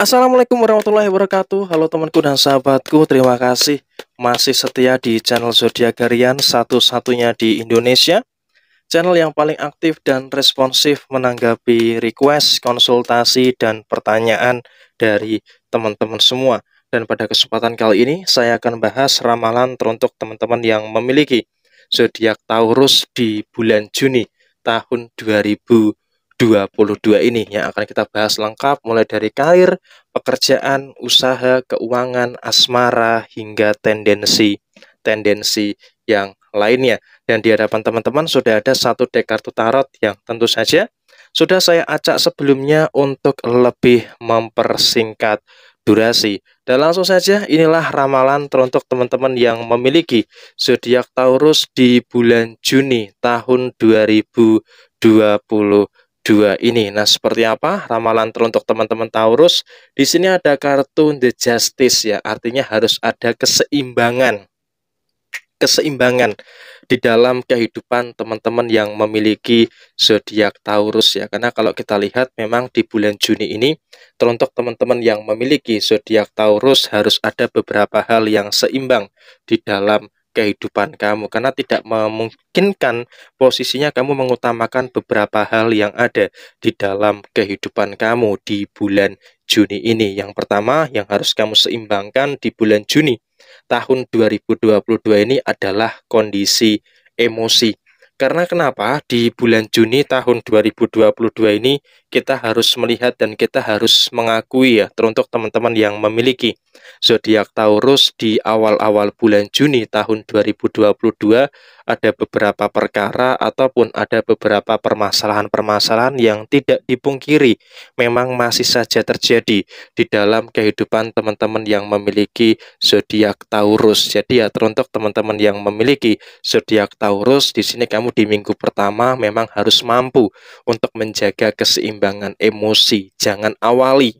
Assalamualaikum warahmatullahi wabarakatuh Halo temanku dan sahabatku Terima kasih masih setia di channel Zodiac Garian Satu-satunya di Indonesia Channel yang paling aktif dan responsif Menanggapi request, konsultasi, dan pertanyaan Dari teman-teman semua Dan pada kesempatan kali ini Saya akan bahas ramalan teruntuk teman-teman yang memiliki Zodiak Taurus di bulan Juni tahun 2000. 2022 ini yang akan kita bahas lengkap mulai dari karir, pekerjaan, usaha, keuangan, asmara, hingga tendensi-tendensi yang lainnya. Dan di hadapan teman-teman sudah ada satu dek kartu tarot yang tentu saja sudah saya acak sebelumnya untuk lebih mempersingkat durasi. Dan langsung saja inilah ramalan teruntuk teman-teman yang memiliki zodiak Taurus di bulan Juni tahun 2022 dua ini. Nah, seperti apa ramalan teruntuk teman-teman Taurus? Di sini ada kartu The Justice ya, artinya harus ada keseimbangan. Keseimbangan di dalam kehidupan teman-teman yang memiliki zodiak Taurus ya. Karena kalau kita lihat memang di bulan Juni ini teruntuk teman-teman yang memiliki zodiak Taurus harus ada beberapa hal yang seimbang di dalam kehidupan kamu karena tidak memungkinkan posisinya kamu mengutamakan beberapa hal yang ada di dalam kehidupan kamu di bulan Juni ini. Yang pertama yang harus kamu seimbangkan di bulan Juni tahun 2022 ini adalah kondisi emosi karena kenapa di bulan Juni tahun 2022 ini kita harus melihat dan kita harus mengakui ya teruntuk teman-teman yang memiliki zodiak Taurus di awal-awal bulan Juni tahun 2022 ada beberapa perkara ataupun ada beberapa permasalahan-permasalahan yang tidak dipungkiri memang masih saja terjadi di dalam kehidupan teman-teman yang memiliki zodiak Taurus. Jadi ya teruntuk teman-teman yang memiliki zodiak Taurus di sini kamu di minggu pertama memang harus mampu untuk menjaga keseimbangan emosi. Jangan awali.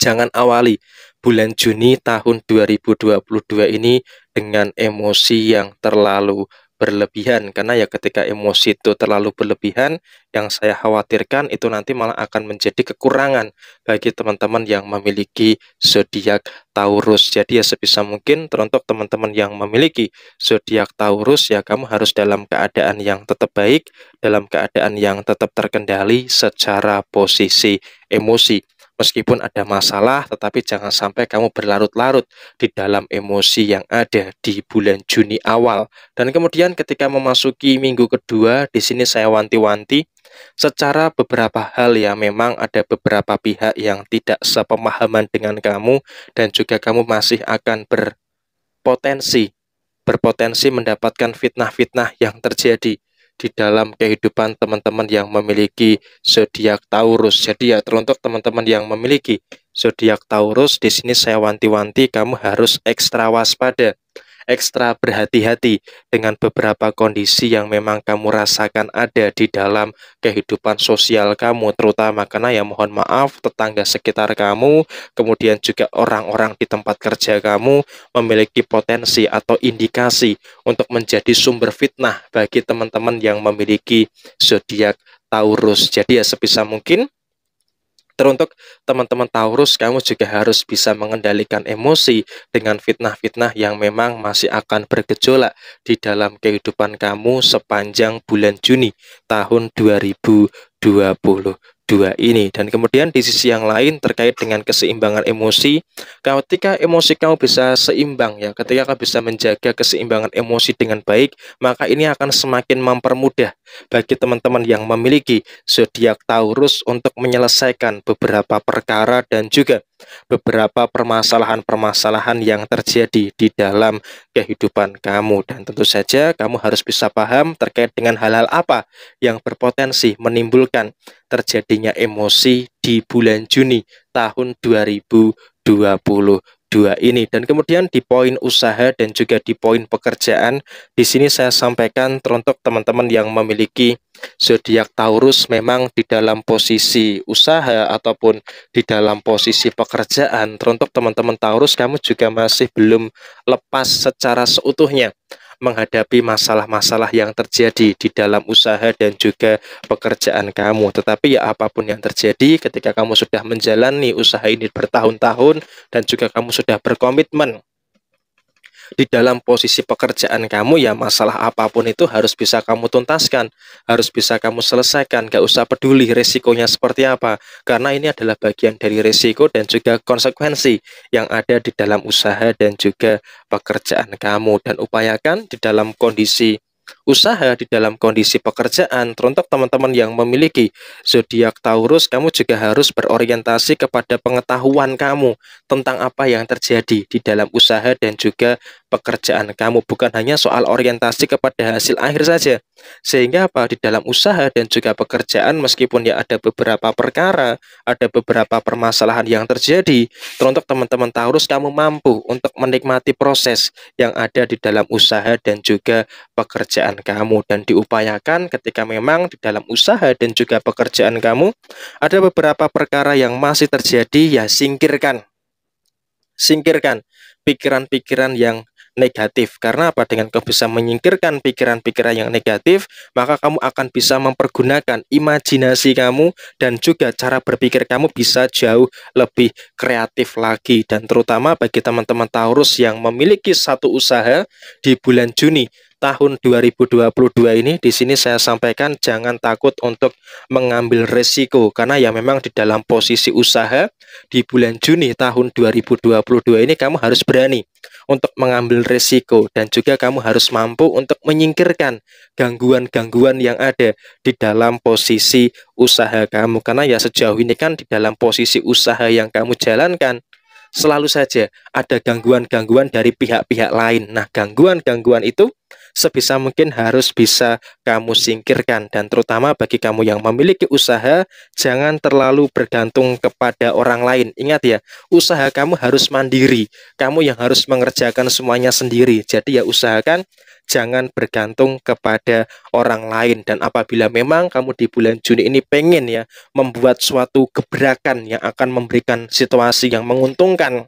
Jangan awali bulan Juni tahun 2022 ini dengan emosi yang terlalu berlebihan karena ya ketika emosi itu terlalu berlebihan yang saya khawatirkan itu nanti malah akan menjadi kekurangan bagi teman-teman yang memiliki zodiak Taurus. Jadi ya sebisa mungkin teruntuk teman-teman yang memiliki zodiak Taurus ya kamu harus dalam keadaan yang tetap baik, dalam keadaan yang tetap terkendali secara posisi emosi. Meskipun ada masalah, tetapi jangan sampai kamu berlarut-larut di dalam emosi yang ada di bulan Juni awal. Dan kemudian ketika memasuki minggu kedua, di sini saya wanti-wanti secara beberapa hal ya memang ada beberapa pihak yang tidak sepemahaman dengan kamu dan juga kamu masih akan berpotensi berpotensi mendapatkan fitnah-fitnah yang terjadi di dalam kehidupan teman-teman yang memiliki zodiak Taurus. Jadi ya teruntuk teman-teman yang memiliki zodiak Taurus di sini saya wanti-wanti kamu harus ekstra waspada ekstra berhati-hati dengan beberapa kondisi yang memang kamu rasakan ada di dalam kehidupan sosial kamu, terutama karena ya mohon maaf tetangga sekitar kamu, kemudian juga orang-orang di tempat kerja kamu memiliki potensi atau indikasi untuk menjadi sumber fitnah bagi teman-teman yang memiliki zodiak Taurus. Jadi ya sebisa mungkin Teruntuk teman-teman Taurus, kamu juga harus bisa mengendalikan emosi dengan fitnah-fitnah yang memang masih akan bergejolak di dalam kehidupan kamu sepanjang bulan Juni tahun 2020 dua ini. Dan kemudian di sisi yang lain terkait dengan keseimbangan emosi, ketika emosi kamu bisa seimbang ya, ketika kamu bisa menjaga keseimbangan emosi dengan baik, maka ini akan semakin mempermudah bagi teman-teman yang memiliki zodiak Taurus untuk menyelesaikan beberapa perkara dan juga beberapa permasalahan-permasalahan yang terjadi di dalam kehidupan kamu dan tentu saja kamu harus bisa paham terkait dengan hal-hal apa yang berpotensi menimbulkan terjadinya emosi di bulan Juni tahun 2020 dua ini. Dan kemudian di poin usaha dan juga di poin pekerjaan, di sini saya sampaikan teruntuk teman-teman yang memiliki zodiak Taurus memang di dalam posisi usaha ataupun di dalam posisi pekerjaan. Teruntuk teman-teman Taurus, kamu juga masih belum lepas secara seutuhnya menghadapi masalah-masalah yang terjadi di dalam usaha dan juga pekerjaan kamu. Tetapi ya apapun yang terjadi ketika kamu sudah menjalani usaha ini bertahun-tahun dan juga kamu sudah berkomitmen di dalam posisi pekerjaan kamu ya masalah apapun itu harus bisa kamu tuntaskan, harus bisa kamu selesaikan, gak usah peduli resikonya seperti apa, karena ini adalah bagian dari resiko dan juga konsekuensi yang ada di dalam usaha dan juga pekerjaan kamu dan upayakan di dalam kondisi usaha di dalam kondisi pekerjaan teruntuk teman-teman yang memiliki zodiak Taurus kamu juga harus berorientasi kepada pengetahuan kamu tentang apa yang terjadi di dalam usaha dan juga pekerjaan kamu bukan hanya soal orientasi kepada hasil akhir saja. Sehingga apa di dalam usaha dan juga pekerjaan meskipun ya ada beberapa perkara, ada beberapa permasalahan yang terjadi, teruntuk teman-teman Taurus kamu mampu untuk menikmati proses yang ada di dalam usaha dan juga pekerjaan kamu dan diupayakan ketika memang di dalam usaha dan juga pekerjaan kamu ada beberapa perkara yang masih terjadi ya singkirkan singkirkan pikiran-pikiran yang negatif. Karena apa? Dengan kau bisa menyingkirkan pikiran-pikiran yang negatif, maka kamu akan bisa mempergunakan imajinasi kamu dan juga cara berpikir kamu bisa jauh lebih kreatif lagi. Dan terutama bagi teman-teman Taurus yang memiliki satu usaha di bulan Juni tahun 2022 ini di sini saya sampaikan jangan takut untuk mengambil resiko karena ya memang di dalam posisi usaha di bulan Juni tahun 2022 ini kamu harus berani untuk mengambil risiko dan juga kamu harus mampu untuk menyingkirkan gangguan-gangguan yang ada di dalam posisi usaha kamu karena ya sejauh ini kan di dalam posisi usaha yang kamu jalankan selalu saja ada gangguan-gangguan dari pihak-pihak lain. Nah, gangguan-gangguan itu sebisa mungkin harus bisa kamu singkirkan dan terutama bagi kamu yang memiliki usaha jangan terlalu bergantung kepada orang lain. Ingat ya, usaha kamu harus mandiri. Kamu yang harus mengerjakan semuanya sendiri. Jadi ya usahakan jangan bergantung kepada orang lain dan apabila memang kamu di bulan Juni ini pengen ya membuat suatu gebrakan yang akan memberikan situasi yang menguntungkan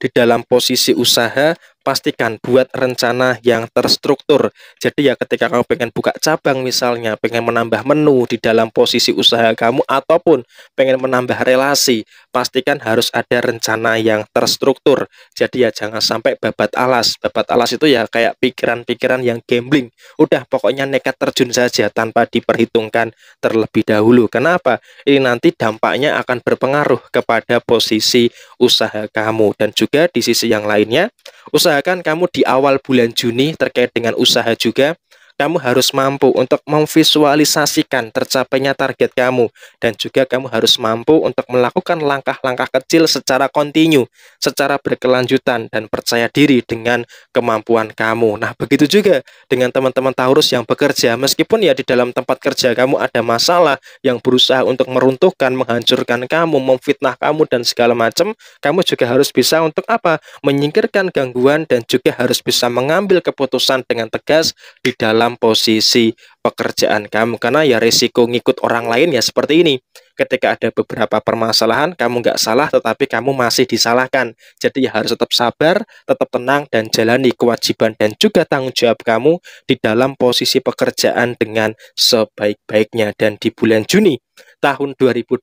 di dalam posisi usaha pastikan buat rencana yang terstruktur. Jadi ya ketika kamu pengen buka cabang misalnya, pengen menambah menu di dalam posisi usaha kamu ataupun pengen menambah relasi, pastikan harus ada rencana yang terstruktur. Jadi ya jangan sampai babat alas. Babat alas itu ya kayak pikiran-pikiran yang gambling. Udah pokoknya nekat terjun saja tanpa diperhitungkan terlebih dahulu. Kenapa? Ini nanti dampaknya akan berpengaruh kepada posisi usaha kamu dan juga di sisi yang lainnya usaha usahakan kamu di awal bulan Juni terkait dengan usaha juga kamu harus mampu untuk memvisualisasikan tercapainya target kamu dan juga kamu harus mampu untuk melakukan langkah-langkah kecil secara kontinu, secara berkelanjutan dan percaya diri dengan kemampuan kamu. Nah, begitu juga dengan teman-teman Taurus yang bekerja meskipun ya di dalam tempat kerja kamu ada masalah yang berusaha untuk meruntuhkan, menghancurkan kamu, memfitnah kamu dan segala macam, kamu juga harus bisa untuk apa? menyingkirkan gangguan dan juga harus bisa mengambil keputusan dengan tegas di dalam dalam posisi pekerjaan kamu karena ya risiko ngikut orang lain ya seperti ini ketika ada beberapa permasalahan kamu nggak salah tetapi kamu masih disalahkan jadi ya harus tetap sabar tetap tenang dan jalani kewajiban dan juga tanggung jawab kamu di dalam posisi pekerjaan dengan sebaik-baiknya dan di bulan Juni tahun 2022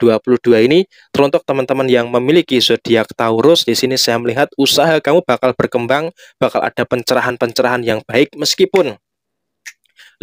ini teruntuk teman-teman yang memiliki zodiak Taurus di sini saya melihat usaha kamu bakal berkembang bakal ada pencerahan-pencerahan yang baik meskipun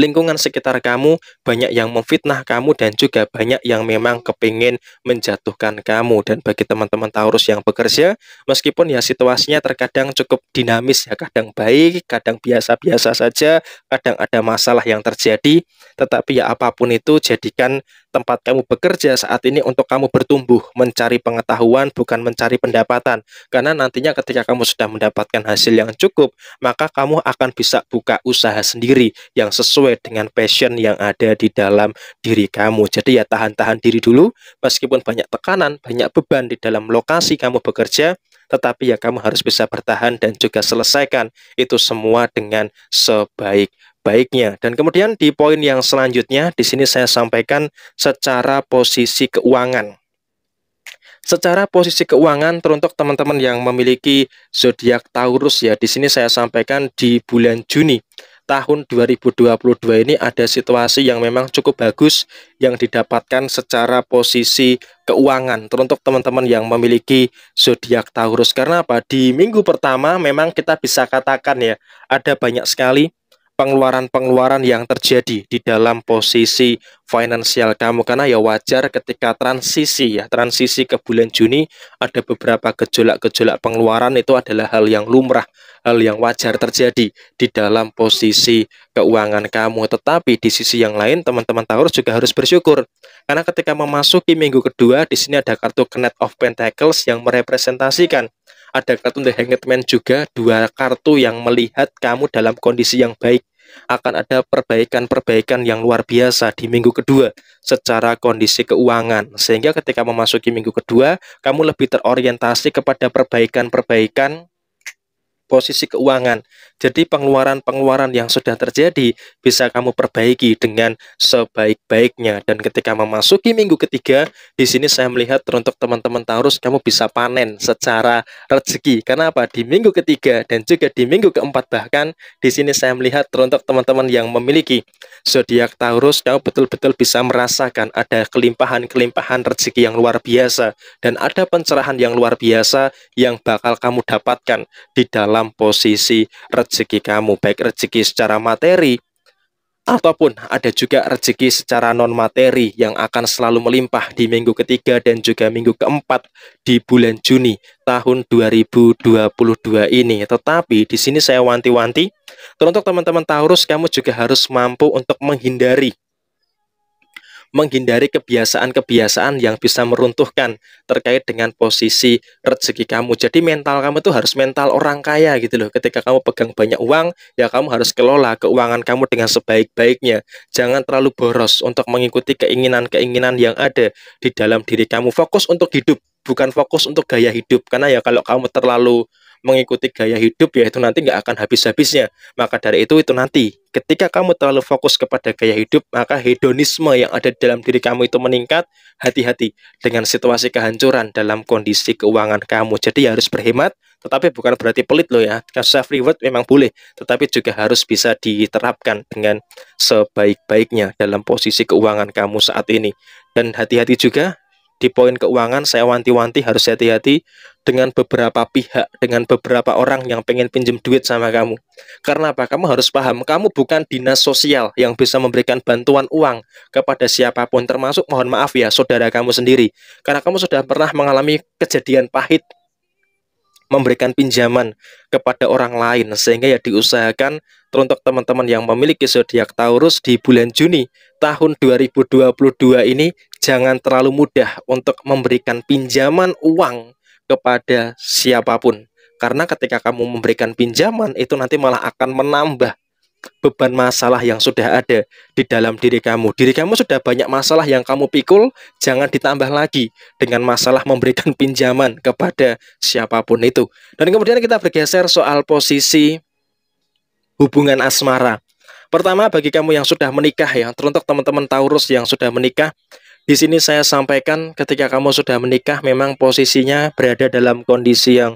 lingkungan sekitar kamu banyak yang memfitnah kamu dan juga banyak yang memang kepingin menjatuhkan kamu dan bagi teman-teman Taurus yang bekerja meskipun ya situasinya terkadang cukup dinamis ya kadang baik kadang biasa-biasa saja kadang ada masalah yang terjadi tetapi ya apapun itu jadikan tempat kamu bekerja saat ini untuk kamu bertumbuh, mencari pengetahuan, bukan mencari pendapatan. Karena nantinya ketika kamu sudah mendapatkan hasil yang cukup, maka kamu akan bisa buka usaha sendiri yang sesuai dengan passion yang ada di dalam diri kamu. Jadi ya tahan-tahan diri dulu, meskipun banyak tekanan, banyak beban di dalam lokasi kamu bekerja, tetapi ya kamu harus bisa bertahan dan juga selesaikan itu semua dengan sebaik baiknya. Dan kemudian di poin yang selanjutnya, di sini saya sampaikan secara posisi keuangan. Secara posisi keuangan teruntuk teman-teman yang memiliki zodiak Taurus ya, di sini saya sampaikan di bulan Juni tahun 2022 ini ada situasi yang memang cukup bagus yang didapatkan secara posisi keuangan teruntuk teman-teman yang memiliki zodiak Taurus karena apa di minggu pertama memang kita bisa katakan ya ada banyak sekali pengeluaran-pengeluaran yang terjadi di dalam posisi finansial kamu karena ya wajar ketika transisi ya transisi ke bulan Juni ada beberapa gejolak-gejolak pengeluaran itu adalah hal yang lumrah hal yang wajar terjadi di dalam posisi keuangan kamu tetapi di sisi yang lain teman-teman Taurus juga harus bersyukur karena ketika memasuki minggu kedua di sini ada kartu Knight of Pentacles yang merepresentasikan ada kartu The Hanged Man juga dua kartu yang melihat kamu dalam kondisi yang baik akan ada perbaikan-perbaikan yang luar biasa di minggu kedua secara kondisi keuangan. Sehingga ketika memasuki minggu kedua, kamu lebih terorientasi kepada perbaikan-perbaikan posisi keuangan. Jadi pengeluaran-pengeluaran yang sudah terjadi bisa kamu perbaiki dengan sebaik-baiknya. Dan ketika memasuki minggu ketiga, di sini saya melihat untuk teman-teman Taurus kamu bisa panen secara rezeki. Karena apa? Di minggu ketiga dan juga di minggu keempat bahkan di sini saya melihat untuk teman-teman yang memiliki zodiak Taurus kamu betul-betul bisa merasakan ada kelimpahan-kelimpahan rezeki yang luar biasa dan ada pencerahan yang luar biasa yang bakal kamu dapatkan di dalam dalam posisi rezeki kamu, baik rezeki secara materi ataupun ada juga rezeki secara non materi yang akan selalu melimpah di minggu ketiga dan juga minggu keempat di bulan Juni tahun 2022 ini. Tetapi di sini saya wanti-wanti, untuk teman-teman Taurus kamu juga harus mampu untuk menghindari menghindari kebiasaan-kebiasaan yang bisa meruntuhkan terkait dengan posisi rezeki kamu. Jadi mental kamu itu harus mental orang kaya gitu loh. Ketika kamu pegang banyak uang, ya kamu harus kelola keuangan kamu dengan sebaik-baiknya. Jangan terlalu boros untuk mengikuti keinginan-keinginan yang ada di dalam diri kamu. Fokus untuk hidup, bukan fokus untuk gaya hidup. Karena ya kalau kamu terlalu mengikuti gaya hidup ya itu nanti nggak akan habis-habisnya. Maka dari itu itu nanti ketika kamu terlalu fokus kepada gaya hidup maka hedonisme yang ada dalam diri kamu itu meningkat. Hati-hati dengan situasi kehancuran dalam kondisi keuangan kamu. Jadi harus berhemat tetapi bukan berarti pelit loh ya. Self reward memang boleh tetapi juga harus bisa diterapkan dengan sebaik-baiknya dalam posisi keuangan kamu saat ini. Dan hati-hati juga di poin keuangan saya wanti-wanti harus hati-hati dengan beberapa pihak, dengan beberapa orang yang pengen pinjam duit sama kamu. Karena apa? Kamu harus paham, kamu bukan dinas sosial yang bisa memberikan bantuan uang kepada siapapun, termasuk mohon maaf ya, saudara kamu sendiri. Karena kamu sudah pernah mengalami kejadian pahit memberikan pinjaman kepada orang lain sehingga ya diusahakan teruntuk teman-teman yang memiliki zodiak Taurus di bulan Juni tahun 2022 ini jangan terlalu mudah untuk memberikan pinjaman uang kepada siapapun. Karena ketika kamu memberikan pinjaman itu nanti malah akan menambah beban masalah yang sudah ada di dalam diri kamu. Diri kamu sudah banyak masalah yang kamu pikul, jangan ditambah lagi dengan masalah memberikan pinjaman kepada siapapun itu. Dan kemudian kita bergeser soal posisi hubungan asmara. Pertama, bagi kamu yang sudah menikah ya, teruntuk teman-teman Taurus yang sudah menikah, di sini saya sampaikan ketika kamu sudah menikah memang posisinya berada dalam kondisi yang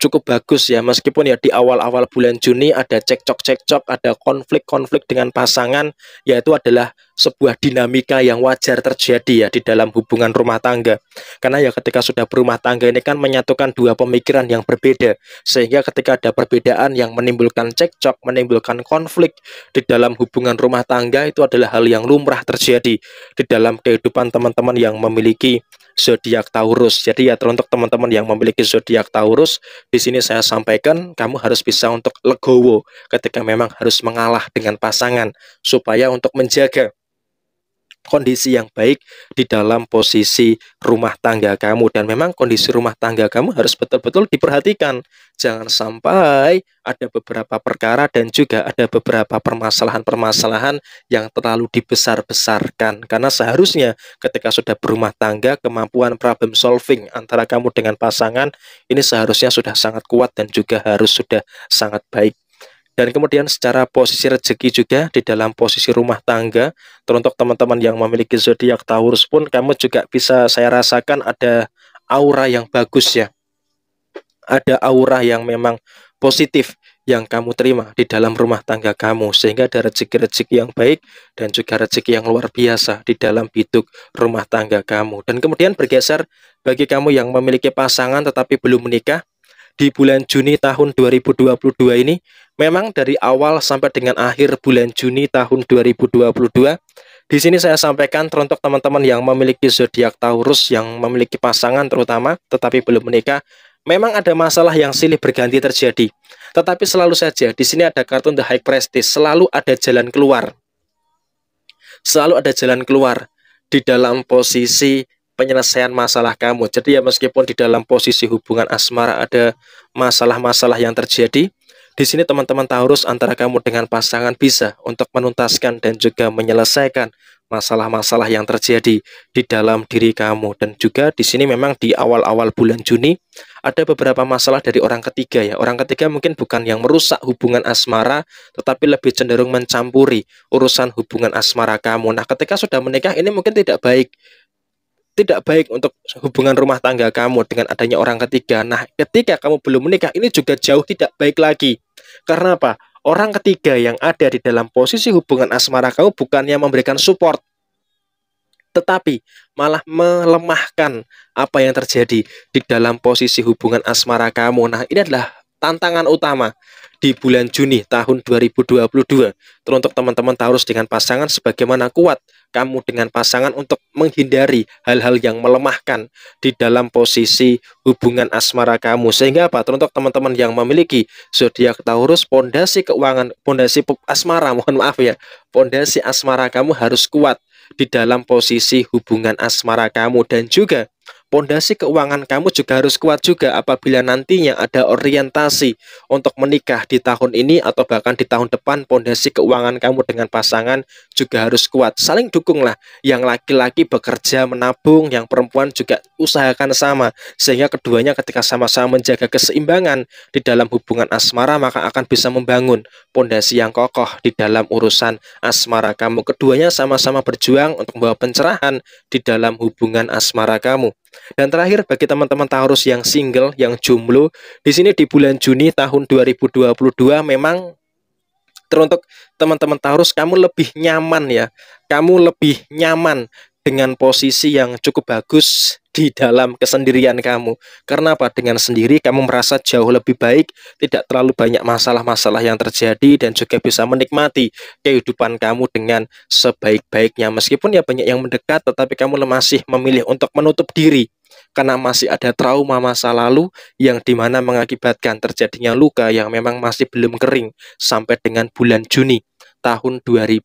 cukup bagus ya meskipun ya di awal-awal bulan Juni ada cekcok-cekcok, ada konflik-konflik dengan pasangan yaitu adalah sebuah dinamika yang wajar terjadi ya di dalam hubungan rumah tangga. Karena ya ketika sudah berumah tangga ini kan menyatukan dua pemikiran yang berbeda. Sehingga ketika ada perbedaan yang menimbulkan cekcok, menimbulkan konflik di dalam hubungan rumah tangga itu adalah hal yang lumrah terjadi di dalam kehidupan teman-teman yang memiliki zodiak Taurus. Jadi ya teruntuk teman-teman yang memiliki zodiak Taurus, di sini saya sampaikan kamu harus bisa untuk legowo ketika memang harus mengalah dengan pasangan supaya untuk menjaga kondisi yang baik di dalam posisi rumah tangga kamu dan memang kondisi rumah tangga kamu harus betul-betul diperhatikan. Jangan sampai ada beberapa perkara dan juga ada beberapa permasalahan-permasalahan yang terlalu dibesar-besarkan karena seharusnya ketika sudah berumah tangga kemampuan problem solving antara kamu dengan pasangan ini seharusnya sudah sangat kuat dan juga harus sudah sangat baik. Dan kemudian secara posisi rezeki juga di dalam posisi rumah tangga, teruntuk teman-teman yang memiliki zodiak Taurus pun kamu juga bisa saya rasakan ada aura yang bagus ya. Ada aura yang memang positif yang kamu terima di dalam rumah tangga kamu sehingga ada rezeki-rezeki yang baik dan juga rezeki yang luar biasa di dalam biduk rumah tangga kamu. Dan kemudian bergeser bagi kamu yang memiliki pasangan tetapi belum menikah, di bulan Juni tahun 2022 ini memang dari awal sampai dengan akhir bulan Juni tahun 2022 di sini saya sampaikan untuk teman-teman yang memiliki zodiak Taurus yang memiliki pasangan terutama tetapi belum menikah Memang ada masalah yang silih berganti terjadi, tetapi selalu saja di sini ada kartun The High Prestige, selalu ada jalan keluar. Selalu ada jalan keluar di dalam posisi penyelesaian masalah kamu. Jadi ya meskipun di dalam posisi hubungan asmara ada masalah-masalah yang terjadi, di sini teman-teman Taurus antara kamu dengan pasangan bisa untuk menuntaskan dan juga menyelesaikan masalah-masalah yang terjadi di dalam diri kamu. Dan juga di sini memang di awal-awal bulan Juni ada beberapa masalah dari orang ketiga ya. Orang ketiga mungkin bukan yang merusak hubungan asmara, tetapi lebih cenderung mencampuri urusan hubungan asmara kamu. Nah, ketika sudah menikah ini mungkin tidak baik tidak baik untuk hubungan rumah tangga kamu dengan adanya orang ketiga. Nah, ketika kamu belum menikah, ini juga jauh tidak baik lagi. Karena apa? Orang ketiga yang ada di dalam posisi hubungan asmara kamu bukannya memberikan support, tetapi malah melemahkan apa yang terjadi di dalam posisi hubungan asmara kamu. Nah, ini adalah tantangan utama di bulan Juni tahun 2022. Teruntuk teman-teman Taurus dengan pasangan sebagaimana kuat kamu dengan pasangan untuk menghindari hal-hal yang melemahkan di dalam posisi hubungan asmara kamu. Sehingga apa? Teruntuk teman-teman yang memiliki zodiak Taurus, pondasi keuangan, pondasi asmara, mohon maaf ya, pondasi asmara kamu harus kuat di dalam posisi hubungan asmara kamu dan juga Pondasi keuangan kamu juga harus kuat juga apabila nantinya ada orientasi untuk menikah di tahun ini atau bahkan di tahun depan pondasi keuangan kamu dengan pasangan juga harus kuat. Saling dukunglah. Yang laki-laki bekerja menabung, yang perempuan juga usahakan sama sehingga keduanya ketika sama-sama menjaga keseimbangan di dalam hubungan asmara maka akan bisa membangun pondasi yang kokoh di dalam urusan asmara kamu. Keduanya sama-sama berjuang untuk membawa pencerahan di dalam hubungan asmara kamu. Dan terakhir bagi teman-teman Taurus yang single, yang jomblo, di sini di bulan Juni tahun 2022 memang teruntuk teman-teman Taurus kamu lebih nyaman ya. Kamu lebih nyaman dengan posisi yang cukup bagus di dalam kesendirian kamu. Karena apa? Dengan sendiri kamu merasa jauh lebih baik, tidak terlalu banyak masalah-masalah yang terjadi dan juga bisa menikmati kehidupan kamu dengan sebaik-baiknya. Meskipun ya banyak yang mendekat, tetapi kamu masih memilih untuk menutup diri karena masih ada trauma masa lalu yang dimana mengakibatkan terjadinya luka yang memang masih belum kering sampai dengan bulan Juni tahun 2000.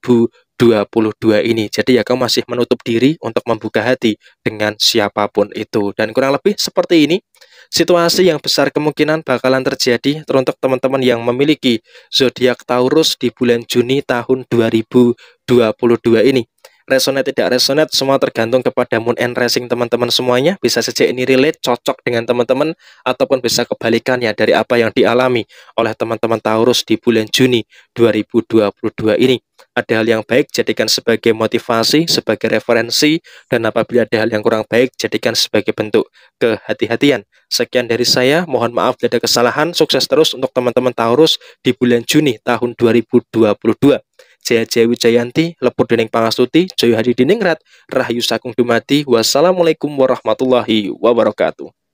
2022 ini. Jadi ya kamu masih menutup diri untuk membuka hati dengan siapapun itu. Dan kurang lebih seperti ini, situasi yang besar kemungkinan bakalan terjadi teruntuk teman-teman yang memiliki zodiak Taurus di bulan Juni tahun 2022 ini. Resonate tidak resonate semua tergantung kepada moon and rising teman-teman semuanya bisa saja ini relate cocok dengan teman-teman ataupun bisa kebalikannya dari apa yang dialami oleh teman-teman Taurus di bulan Juni 2022 ini ada hal yang baik, jadikan sebagai motivasi, sebagai referensi, dan apabila ada hal yang kurang baik, jadikan sebagai bentuk kehati-hatian. Sekian dari saya, mohon maaf bila ada kesalahan, sukses terus untuk teman-teman Taurus di bulan Juni tahun 2022. Jaya Jaya Wijayanti, Lepur Dening Pangastuti, Joyo Hadi Diningrat, Rahayu Sakung Dumati, Wassalamualaikum warahmatullahi wabarakatuh.